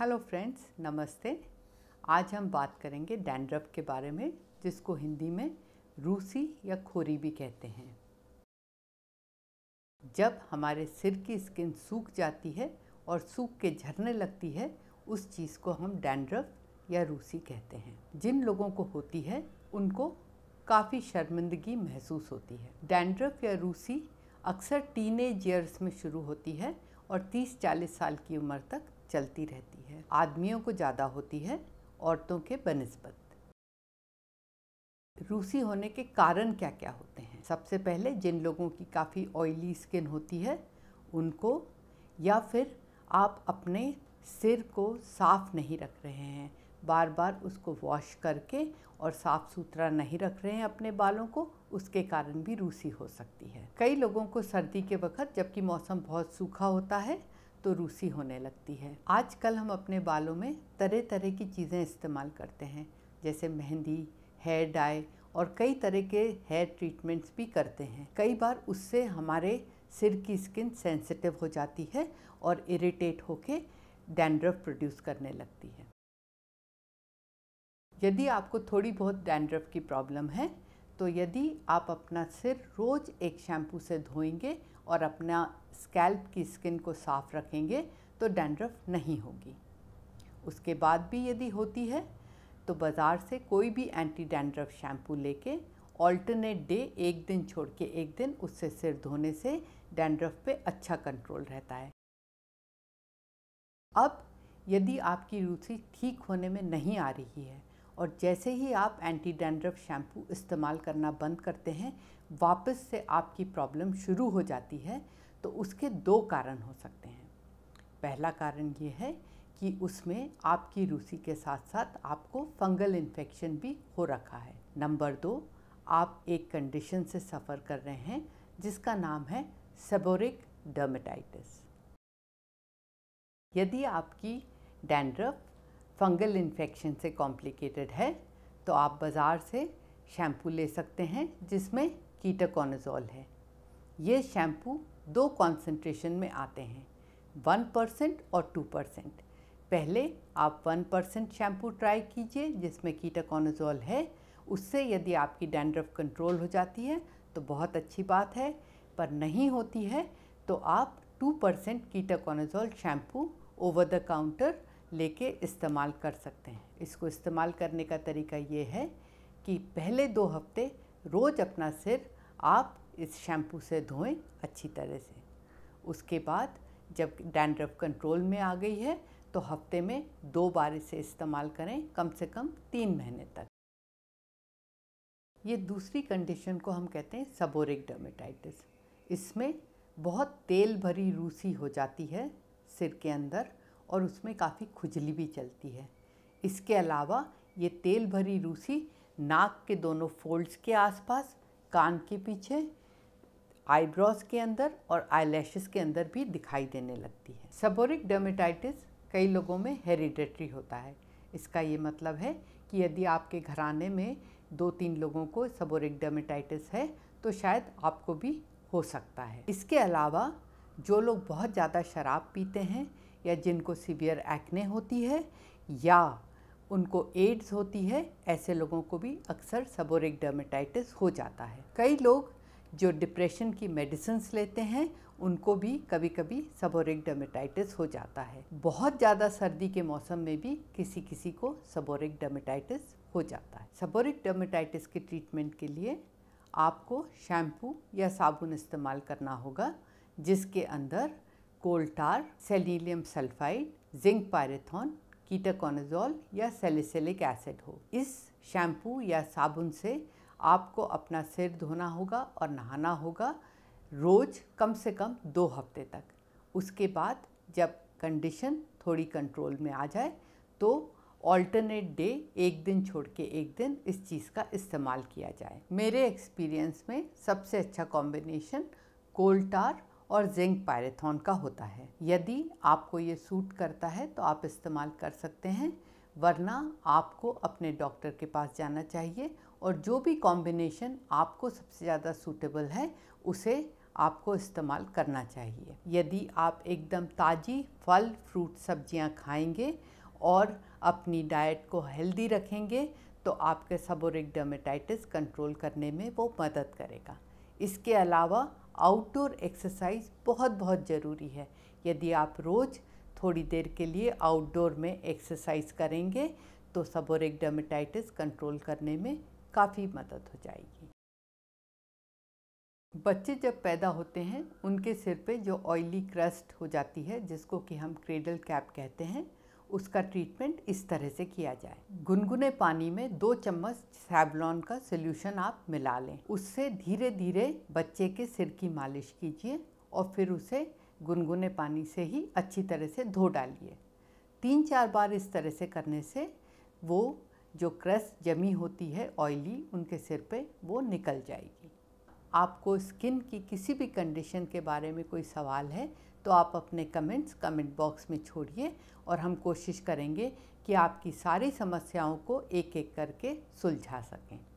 hello friends नमस्ते आज हम बात करेंगे डैंड्रफ के बारे में जिसको हिंदी में रूसी या खोरी भी कहते हैं जब हमारे सिर की स्किन सूख जाती है और सूख के झरने लगती है उस चीज़ को हम डैंड्रफ या रूसी कहते हैं जिन लोगों को होती है उनको काफ़ी शर्मिंदगी महसूस होती है डैंड्रफ या रूसी अक्सर टीनेज ईयर्स में शुरू होती है और 30-40 साल की उम्र तक चलती रहती है आदमियों को ज़्यादा होती है औरतों के बनस्बत रूसी होने के कारण क्या क्या होते हैं सबसे पहले जिन लोगों की काफ़ी ऑयली स्किन होती है उनको या फिर आप अपने सिर को साफ़ नहीं रख रहे हैं बार बार उसको वॉश करके और साफ़ सुथरा नहीं रख रहे हैं अपने बालों को उसके कारण भी रूसी हो सकती है कई लोगों को सर्दी के वक्त जबकि मौसम बहुत सूखा होता है तो रूसी होने लगती है आजकल हम अपने बालों में तरह तरह की चीज़ें इस्तेमाल करते हैं जैसे मेहंदी हेयर डाई और कई तरह के हेयर ट्रीटमेंट्स भी करते हैं कई बार उससे हमारे सिर की स्किन सेंसिटिव हो जाती है और इरिटेट होके डैंड्रफ प्रोड्यूस करने लगती है यदि आपको थोड़ी बहुत डैंड्रफ की प्रॉब्लम है तो यदि आप अपना सिर रोज़ एक शैम्पू से धोएंगे और अपना स्कैल्प की स्किन को साफ़ रखेंगे तो डैंड्रफ नहीं होगी उसके बाद भी यदि होती है तो बाज़ार से कोई भी एंटी डैंड्रफ शैम्पू लेके ऑल्टरनेट डे एक दिन छोड़ के एक दिन उससे सिर धोने से डैंड्रफ पे अच्छा कंट्रोल रहता है अब यदि आपकी रुचि ठीक होने में नहीं आ रही है और जैसे ही आप एंटी डैंड्रफ शैम्पू इस्तेमाल करना बंद करते हैं वापस से आपकी प्रॉब्लम शुरू हो जाती है तो उसके दो कारण हो सकते हैं पहला कारण ये है कि उसमें आपकी रूसी के साथ साथ आपको फंगल इन्फेक्शन भी हो रखा है नंबर दो आप एक कंडीशन से सफ़र कर रहे हैं जिसका नाम है सेबोरिक डर्मेटाइटिस यदि आपकी डैंड्रफ फंगल इन्फेक्शन से कॉम्प्लिकेटेड है तो आप बाज़ार से शैम्पू ले सकते हैं जिसमें कीटाकोनाजोल है ये शैम्पू दो कॉन्सेंट्रेशन में आते हैं वन परसेंट और टू परसेंट पहले आप वन परसेंट शैम्पू ट्राई कीजिए जिसमें कीटाकोनाजोल है उससे यदि आपकी डैंड्रफ कंट्रोल हो जाती है तो बहुत अच्छी बात है पर नहीं होती है तो आप two percent ketoconazole shampoo over the counter लेके इस्तेमाल कर सकते हैं इसको इस्तेमाल करने का तरीका ये है कि पहले दो हफ्ते रोज़ अपना सिर आप इस शैम्पू से धोएं अच्छी तरह से उसके बाद जब डैंड्रफ कंट्रोल में आ गई है तो हफ्ते में दो बार इसे इस्तेमाल करें कम से कम तीन महीने तक ये दूसरी कंडीशन को हम कहते हैं सबोरिक डर्मेटाइटिस इसमें बहुत तेल भरी रूसी हो जाती है सिर के अंदर और उसमें काफ़ी खुजली भी चलती है इसके अलावा ये तेल भरी रूसी नाक के दोनों फोल्ड्स के आसपास कान के पीछे आईब्रोज के अंदर और आई के अंदर भी दिखाई देने लगती है सबोरिक डर्मेटाइटिस कई लोगों में हेरिडेटरी होता है इसका ये मतलब है कि यदि आपके घराने में दो तीन लोगों को सबोरिक डर्मेटाइटिस है तो शायद आपको भी हो सकता है इसके अलावा जो लोग बहुत ज़्यादा शराब पीते हैं या जिनको सीवियर एक्ने होती है या उनको एड्स होती है ऐसे लोगों को भी अक्सर सबोरिक डर्मेटाइटिस हो जाता है कई लोग जो डिप्रेशन की मेडिसिन लेते हैं उनको भी कभी कभी सबोरिक डर्मेटाइटिस हो जाता है बहुत ज़्यादा सर्दी के मौसम में भी किसी किसी को सबोरिक डर्मेटाइटिस हो जाता है सबोरिक डर्मेटाइटिस के ट्रीटमेंट के लिए आपको शैम्पू या साबुन इस्तेमाल करना होगा जिसके अंदर coal tar selenium sulphide zinc pyrithione ketoconazole या सेलिसिलिक एसिड हो इस शैम्पू या साबुन से आपको अपना सिर धोना होगा और नहाना होगा रोज़ कम से कम दो हफ्ते तक उसके बाद जब कंडीशन थोड़ी कंट्रोल में आ जाए तो ऑल्टरनेट डे एक दिन छोड़ के एक दिन इस चीज़ का इस्तेमाल किया जाए मेरे एक्सपीरियंस में सबसे अच्छा कॉम्बिनेशन कोल्टार और जिंक पायरेथॉन का होता है यदि आपको ये सूट करता है तो आप इस्तेमाल कर सकते हैं वरना आपको अपने डॉक्टर के पास जाना चाहिए और जो भी कॉम्बिनेशन आपको सबसे ज़्यादा सूटेबल है उसे आपको इस्तेमाल करना चाहिए यदि आप एकदम ताज़ी फल फ्रूट सब्जियां खाएंगे और अपनी डाइट को हेल्दी रखेंगे तो आपके सबोरिक डर्मेटाइटिस कंट्रोल करने में वो मदद करेगा इसके अलावा आउटडोर एक्सरसाइज बहुत बहुत ज़रूरी है यदि आप रोज़ थोड़ी देर के लिए आउटडोर में एक्सरसाइज करेंगे तो सबोरिक डर्मेटाइटिस कंट्रोल करने में काफ़ी मदद हो जाएगी बच्चे जब पैदा होते हैं उनके सिर पे जो ऑयली क्रस्ट हो जाती है जिसको कि हम क्रेडल कैप कहते हैं उसका ट्रीटमेंट इस तरह से किया जाए गुनगुने पानी में दो चम्मच सैबलॉन का सोल्यूशन आप मिला लें उससे धीरे धीरे बच्चे के सिर की मालिश कीजिए और फिर उसे गुनगुने पानी से ही अच्छी तरह से धो डालिए तीन चार बार इस तरह से करने से वो जो क्रस जमी होती है ऑयली उनके सिर पे वो निकल जाएगी आपको स्किन की किसी भी कंडीशन के बारे में कोई सवाल है तो आप अपने कमेंट्स कमेंट बॉक्स में छोड़िए और हम कोशिश करेंगे कि आपकी सारी समस्याओं को एक एक करके सुलझा सकें